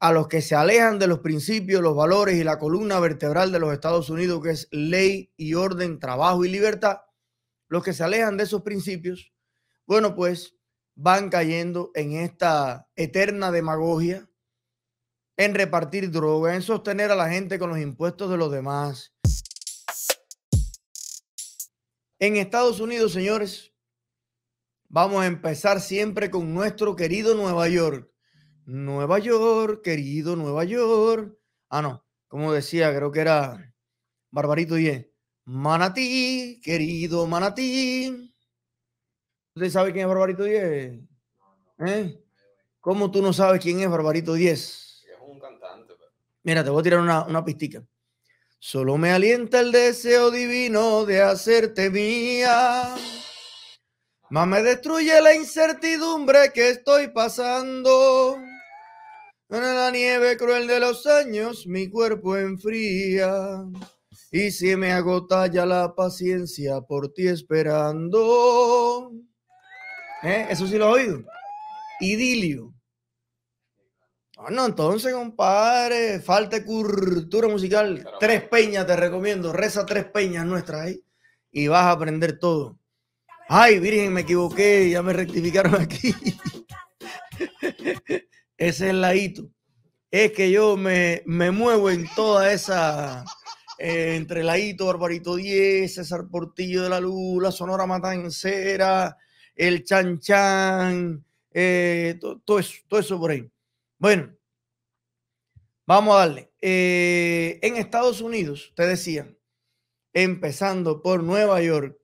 a los que se alejan de los principios, los valores y la columna vertebral de los Estados Unidos, que es ley y orden, trabajo y libertad, los que se alejan de esos principios, bueno, pues van cayendo en esta eterna demagogia, en repartir droga, en sostener a la gente con los impuestos de los demás. En Estados Unidos, señores, vamos a empezar siempre con nuestro querido Nueva York Nueva York, querido Nueva York. Ah, no, como decía, creo que era Barbarito y Manatí, querido Manatí. ¿Usted sabe quién es Barbarito 10? ¿Eh? ¿Cómo tú no sabes quién es Barbarito 10? Es un cantante. Mira, te voy a tirar una, una pistica. Solo me alienta el deseo divino de hacerte mía. Más me destruye la incertidumbre que estoy pasando. En la nieve cruel de los años mi cuerpo enfría y si me agota ya la paciencia por ti esperando. ¿Eh? Eso sí lo he oído. Idilio. Ah, no, entonces, compadre, falta cultura musical. Tres peñas te recomiendo. Reza tres peñas nuestras ahí y vas a aprender todo. Ay, Virgen, me equivoqué, ya me rectificaron aquí. ese es el ladito. Es que yo me, me muevo en toda esa, eh, Entre entre Barbarito 10, César Portillo de la Lula, Sonora Matancera, el Chan Chan, eh, todo, eso, por ahí. Bueno, vamos a darle. Eh, en Estados Unidos, te decía, empezando por Nueva York,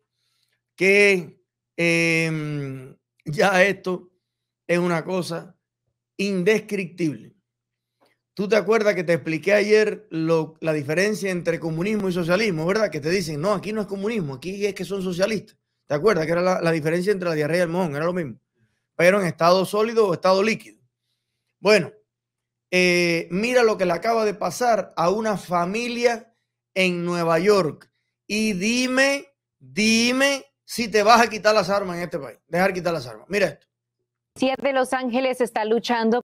que em, ya esto es una cosa indescriptible. Tú te acuerdas que te expliqué ayer la diferencia entre comunismo y socialismo, ¿verdad? Que te dicen, no, aquí no es comunismo, aquí es que son socialistas. ¿Te acuerdas que era la, diferencia entre la diarrea y el mojón? Era lo mismo. Pero en estado sólido o estado líquido. Bueno, eh, mira lo que le acaba de pasar a una familia en Nueva York. Y dime, dime si te vas a quitar las armas en este país. Dejar quitar las armas. Mira esto. de Los Ángeles está luchando.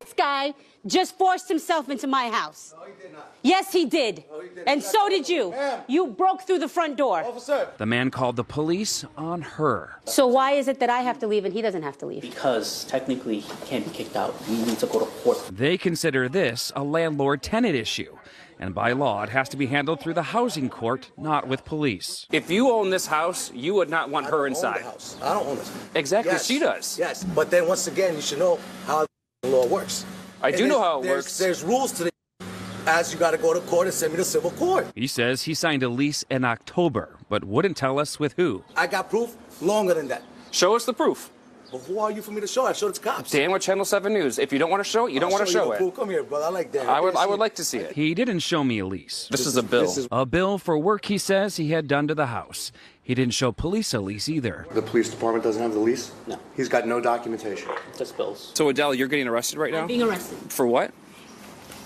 This guy just forced himself into my house. No, he did not. Yes, he did. No, he did and so did you. Ma'am. You broke through the front door. Officer. The man called the police on her. So why is it that I have to leave and he doesn't have to leave? Because technically he can't be kicked out. We need to go to court. They consider this a landlord-tenant issue. And by law, it has to be handled through the housing court, not with police. If you own this house, you would not want her inside. house. I don't own this. Exactly, yes. she does. Yes, but then once again, you should know how the law works. I and do know how it there's, works. There's rules to the as you got to go to court and send me to civil court. He says he signed a lease in October, but wouldn't tell us with who. I got proof longer than that. Show us the proof. But who are you for me to show? I showed it to cops. Dan with Channel 7 News. If you don't want to show it, you don't I'll want to show, it. Come here, brother. I like that. I would, I would like to see it. He didn't show me a This, this is a bill. Is... A bill for work he says he had done to the house. He didn't show police a lease either. The police department doesn't have the lease? No. He's got no documentation. Just bills. So, Adele, you're getting arrested right now? I'm being arrested. For what?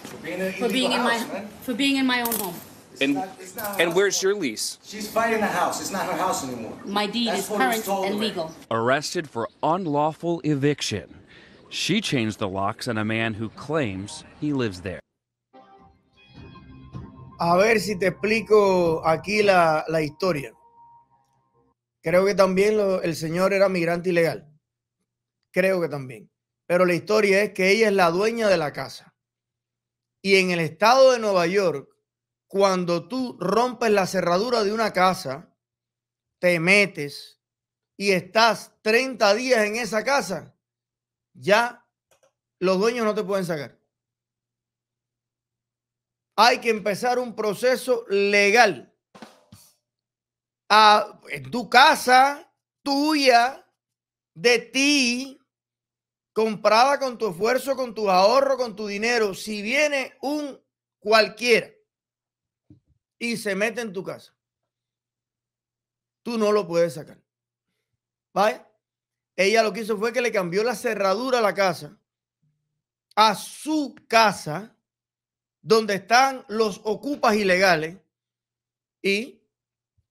For being, for being in my man. For being in my own home. And, ¿dónde where's your lease? She's fighting the house. It's not her house anymore. My deed That's is current and legal. Arrested for unlawful eviction. She changed the locks on a man who claims he lives there. A ver si te explico aquí la, la historia. Creo que también el señor era migrante ilegal. Creo que también. Pero la historia es que ella es la dueña de la casa. Y en el estado de Nueva York, cuando tú rompes la cerradura de una casa, te metes y estás 30 días en esa casa, ya los dueños no te pueden sacar. Hay que empezar un proceso legal. A, ah, en tu casa, tuya, de ti, comprada con tu esfuerzo, con tu ahorro, con tu dinero, si viene un cualquiera y se mete en tu casa, tú no lo puedes sacar. ¿Vale? Ella lo que hizo fue que le cambió la cerradura a la casa, a su casa, donde están los ocupas ilegales, y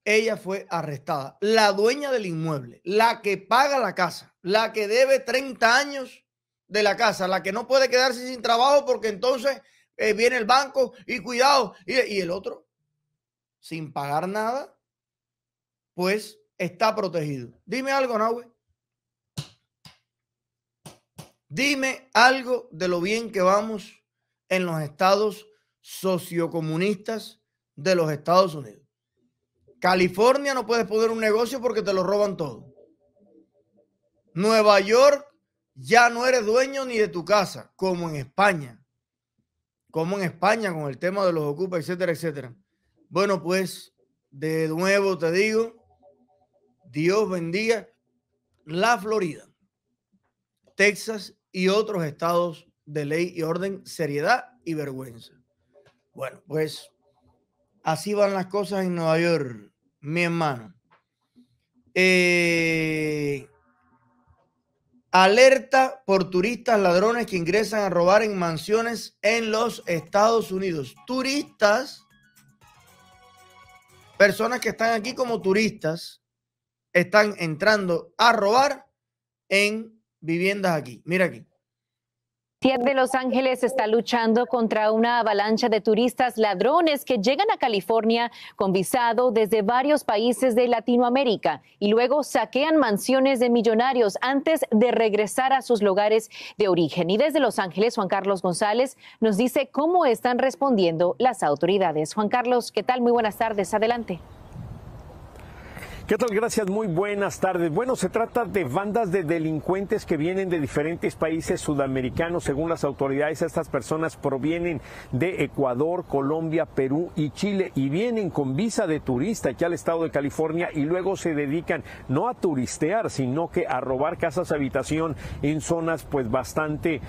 ella fue arrestada. La dueña del inmueble, la que paga la casa, la que debe 30 años de la casa, la que no puede quedarse sin trabajo porque entonces eh, viene el banco y cuidado, y el otro, sin pagar nada, pues está protegido. Dime algo, Nahue. Dime algo de lo bien que vamos en los estados sociocomunistas de los Estados Unidos. California no puedes poner un negocio porque te lo roban todo. Nueva York ya no eres dueño ni de tu casa, como en España. Como en España con el tema de los ocupa, etcétera, etcétera. Bueno, pues de nuevo te digo, Dios bendiga la Florida, Texas y otros estados de ley y orden, seriedad y vergüenza. Bueno, pues así van las cosas en Nueva York, mi hermano. Eh, alerta por turistas ladrones que ingresan a robar en mansiones en los Estados Unidos. Turistas personas que están aquí como turistas están entrando a robar en viviendas aquí. Mira aquí. Tier de Los Ángeles está luchando contra una avalancha de turistas ladrones que llegan a California con visado desde varios países de Latinoamérica y luego saquean mansiones de millonarios antes de regresar a sus lugares de origen. Y desde Los Ángeles, Juan Carlos González nos dice cómo están respondiendo las autoridades. Juan Carlos, ¿qué tal? Muy buenas tardes. Adelante. ¿Qué tal? Gracias, muy buenas tardes. Bueno, se trata de bandas de delincuentes que vienen de diferentes países sudamericanos. Según las autoridades, estas personas provienen de Ecuador, Colombia, Perú y Chile y vienen con visa de turista aquí al estado de California y luego se dedican no a turistear, sino que a robar casas habitación en zonas pues bastante eh,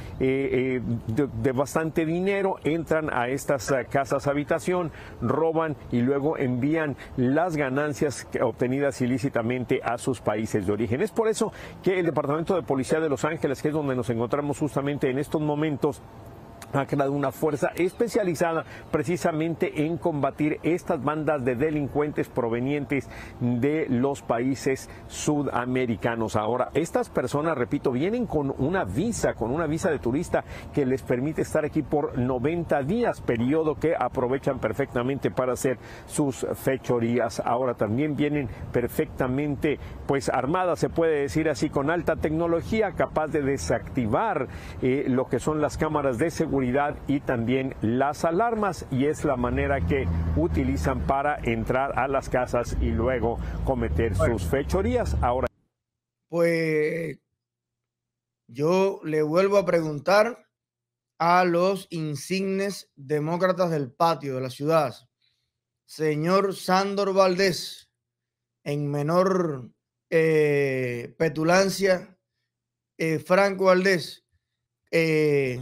eh, de, bastante dinero. Entran a estas eh, casas habitación, roban y luego envían las ganancias obtenidas ilícitamente a sus países de origen. Es por eso que el Departamento de Policía de Los Ángeles, que es donde nos encontramos justamente en estos momentos, ha creado una fuerza especializada precisamente en combatir estas bandas de delincuentes provenientes de los países sudamericanos. Ahora, estas personas, repito, vienen con una visa, con una visa de turista que les permite estar aquí por 90 días, periodo que aprovechan perfectamente para hacer sus fechorías. Ahora también vienen perfectamente pues armadas, se puede decir así, con alta tecnología capaz de desactivar eh, lo que son las cámaras de seguridad y también las alarmas y es la manera que utilizan para entrar a las casas y luego cometer sus fechorías. Ahora pues yo le vuelvo a preguntar a los insignes demócratas del patio de la ciudad. Señor Sándor Valdés, en menor eh, petulancia, eh, Franco Valdés, eh,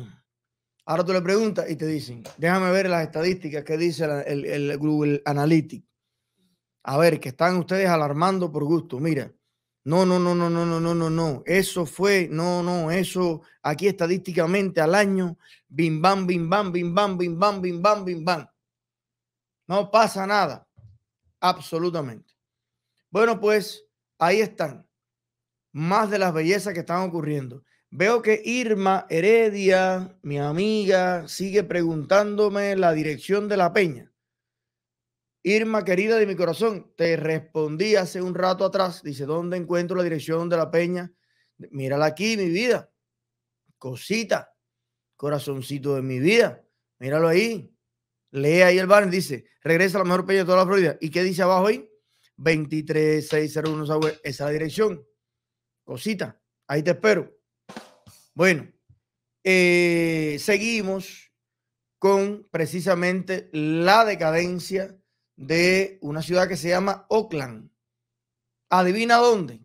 Ahora tú le preguntas y te dicen, déjame ver las estadísticas que dice el, Google Analytics. A ver, que están ustedes alarmando por gusto. Mira, no, no, no, no, no, no, no, no, no. Eso fue, no, no, eso aquí estadísticamente al año, bim bam, bim bam, bim bam, bim bam, bim bam, bim bam. No pasa nada. Absolutamente. Bueno, pues ahí están. Más de las bellezas que están ocurriendo. Veo que Irma Heredia, mi amiga, sigue preguntándome la dirección de la peña. Irma, querida de mi corazón, te respondí hace un rato atrás. Dice, ¿dónde encuentro la dirección de la peña? Mírala aquí, mi vida. Cosita, corazoncito de mi vida. Míralo ahí. Lee ahí el bar Dice, regresa a la mejor peña de toda la Florida. ¿Y qué dice abajo ahí? 23601 Esa es la dirección. Cosita, ahí te espero. Bueno, eh, seguimos con precisamente la decadencia de una ciudad que se llama Oakland. Adivina dónde.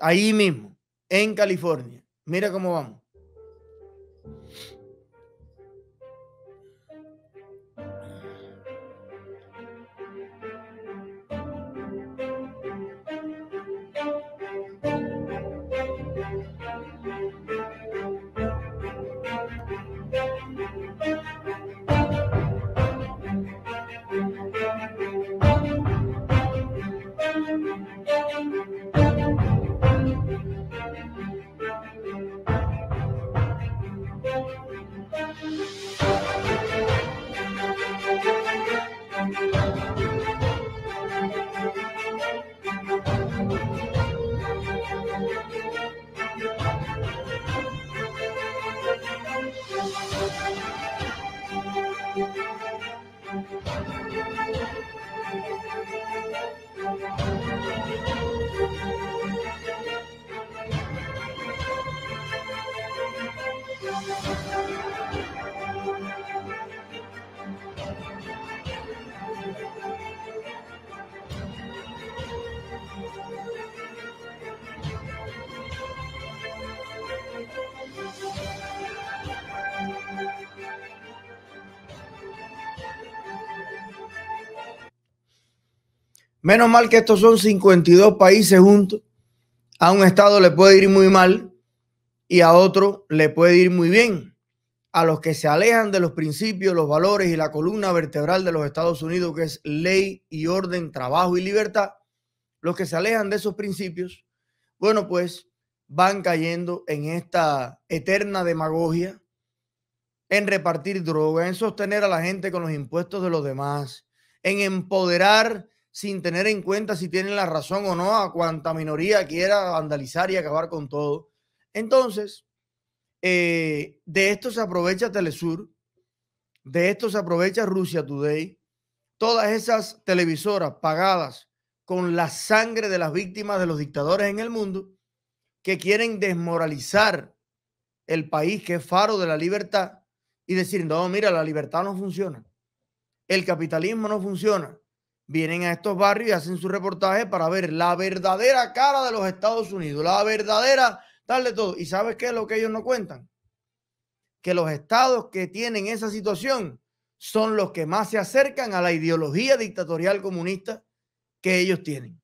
Ahí mismo, en California. Mira cómo vamos. Menos mal que estos son 52 países juntos. A un estado le puede ir muy mal y a otro le puede ir muy bien. A los que se alejan de los principios, los valores y la columna vertebral de los Estados Unidos, que es ley y orden, trabajo y libertad, los que se alejan de esos principios, bueno, pues van cayendo en esta eterna demagogia, en repartir droga, en sostener a la gente con los impuestos de los demás, en empoderar sin tener en cuenta si tienen la razón o no a cuanta minoría quiera vandalizar y acabar con todo. Entonces, eh, de esto se aprovecha Telesur, de esto se aprovecha Rusia Today, todas esas televisoras pagadas con la sangre de las víctimas de los dictadores en el mundo que quieren desmoralizar el país que es faro de la libertad y decir, no, mira, la libertad no funciona, el capitalismo no funciona. Vienen a estos barrios y hacen su reportaje para ver la verdadera cara de los Estados Unidos, la verdadera tal de todo. ¿Y sabes qué es lo que ellos no cuentan? Que los estados que tienen esa situación son los que más se acercan a la ideología dictatorial comunista que ellos tienen.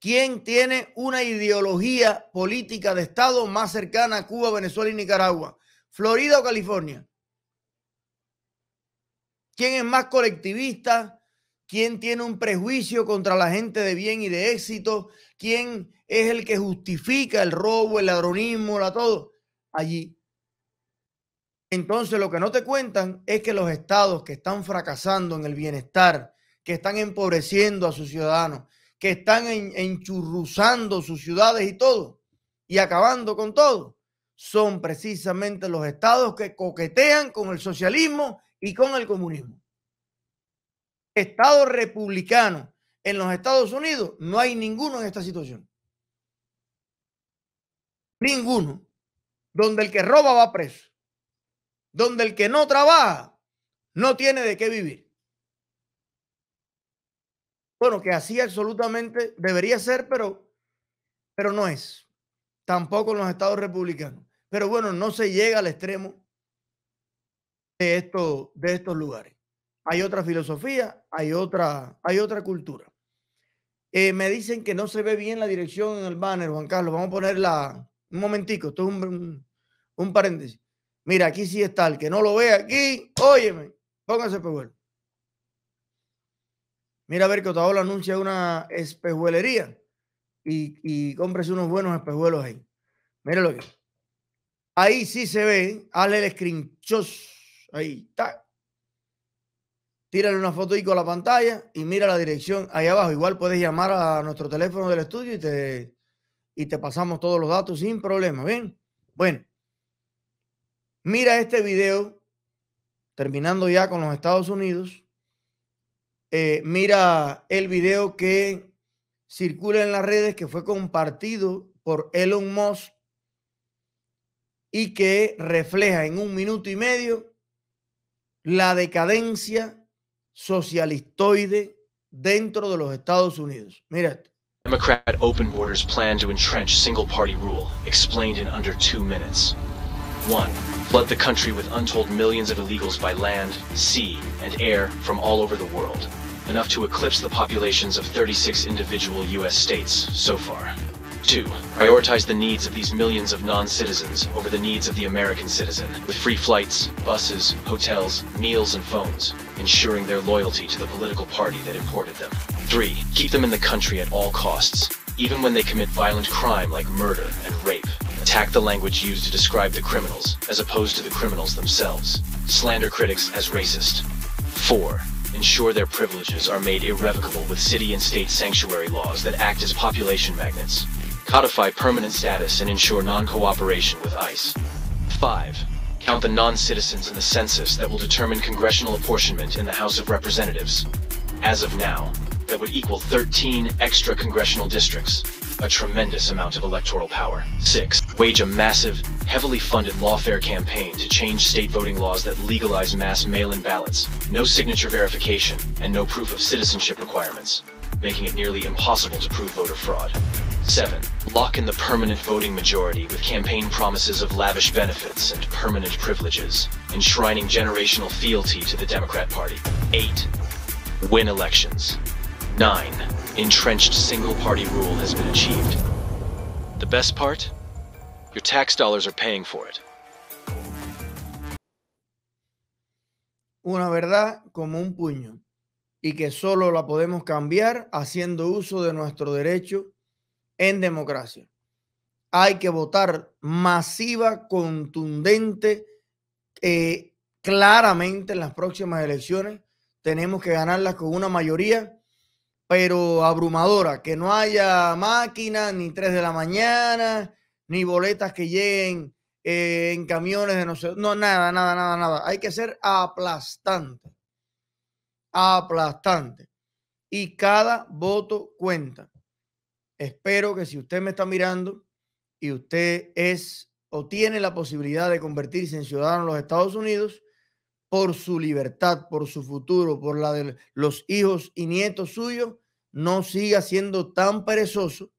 ¿Quién tiene una ideología política de Estado más cercana a Cuba, Venezuela y Nicaragua? Florida o California. ¿Quién es más colectivista? ¿Quién tiene un prejuicio contra la gente de bien y de éxito? ¿Quién es el que justifica el robo, el ladronismo, la todo? Allí. Entonces lo que no te cuentan es que los estados que están fracasando en el bienestar, que están empobreciendo a sus ciudadanos, que están enchurruzando sus ciudades y todo, y acabando con todo, son precisamente los estados que coquetean con el socialismo y con el comunismo. Estado republicano en los Estados Unidos no hay ninguno en esta situación. Ninguno. Donde el que roba va preso. Donde el que no trabaja no tiene de qué vivir. Bueno, que así absolutamente debería ser, pero, pero no es. Tampoco en los estados republicanos. Pero bueno, no se llega al extremo de, esto, de estos lugares. Hay otra filosofía, hay otra, hay otra cultura. Eh, me dicen que no se ve bien la dirección en el banner, Juan Carlos. Vamos a ponerla un momentico. Esto es un, paréntesis. Mira, aquí sí está. El que no lo ve aquí, óyeme, póngase espejuelo. Mira a ver que Otaola anuncia una espejuelería y, y cómprese unos buenos espejuelos ahí. Mira lo que. Ahí sí se ve. Hazle el screenshot. Ahí está. Tírale una foto con la pantalla y mira la dirección ahí abajo. Igual puedes llamar a nuestro teléfono del estudio y te, y te pasamos todos los datos sin problema. ¿Bien? Bueno. Mira este video, terminando ya con los Estados Unidos. Eh, mira el video que circula en las redes que fue compartido por Elon Musk y que refleja en un minuto y medio la decadencia socialistoide dentro de los Estados Unidos. Mira Democrat open borders plan to entrench single party rule, explained in under two minutes. One, flood the country with untold millions of illegals by land, sea, and air from all over the world, enough to eclipse the populations of 36 individual U.S. states so far. 2. Prioritize the needs of these millions of non-citizens over the needs of the American citizen, with free flights, buses, hotels, meals, and phones, ensuring their loyalty to the political party that imported them. 3. Keep them in the country at all costs, even when they commit violent crime like murder and rape. Attack the language used to describe the criminals, as opposed to the criminals themselves. Slander critics as racist. 4 ensure their privileges are made irrevocable with city and state sanctuary laws that act as population magnets. Codify permanent status and ensure non-cooperation with ICE. 5. Count the non-citizens in the census that will determine congressional apportionment in the House of Representatives. As of now, that would equal 13 extra congressional districts, a tremendous amount of electoral power. 6. Wage a massive, heavily funded lawfare campaign to change state voting laws that legalize mass mail-in ballots, no signature verification, and no proof of citizenship requirements, making it nearly impossible to prove voter fraud. 7. Lock in the permanent voting majority with campaign promises of lavish benefits and permanent privileges, enshrining generational fealty to the Democrat Party. 8. Win elections. 9. Entrenched single-party rule has been achieved. The best part? Your tax dollars are paying for it. Una verdad como un puño y que solo la podemos cambiar haciendo uso de nuestro derecho en democracia. Hay que votar masiva, contundente, eh, claramente en las próximas elecciones. Tenemos que ganarlas con una mayoría, pero abrumadora, que no haya máquinas ni tres de la mañana, ni boletas que lleguen eh, en camiones de no no, nada, nada, nada, nada. Hay que ser aplastante, aplastante. Y cada voto cuenta espero que si usted me está mirando y usted es o tiene la posibilidad de convertirse en ciudadano de los Estados Unidos, por su libertad, por su futuro, por la de los hijos y nietos suyos, no siga siendo tan perezoso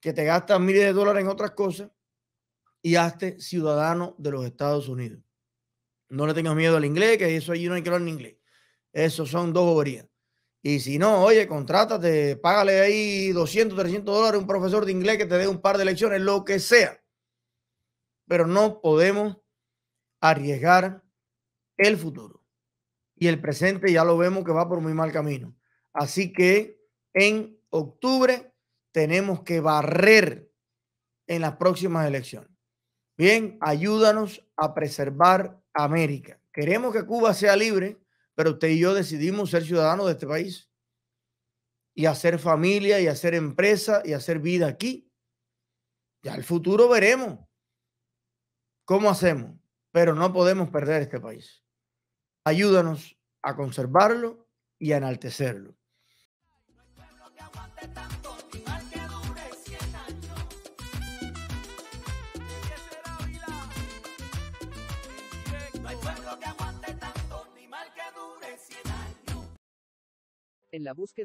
que te gastas miles de dólares en otras cosas y hazte ciudadano de los Estados Unidos. No le tengas miedo al inglés, que eso allí no hay que hablar en inglés. Eso son dos boberías. Y si no, oye, contrátate, págale ahí 200, 300 dólares a un profesor de inglés que te dé un par de lecciones, lo que sea. Pero no podemos arriesgar el futuro. Y el presente ya lo vemos que va por muy mal camino. Así que en octubre tenemos que barrer en las próximas elecciones. Bien, ayúdanos a preservar América. Queremos que Cuba sea libre pero usted y yo decidimos ser ciudadanos de este país y hacer familia y hacer empresa y hacer vida aquí. Ya el futuro veremos cómo hacemos, pero no podemos perder este país. Ayúdanos a conservarlo y a enaltecerlo. En la búsqueda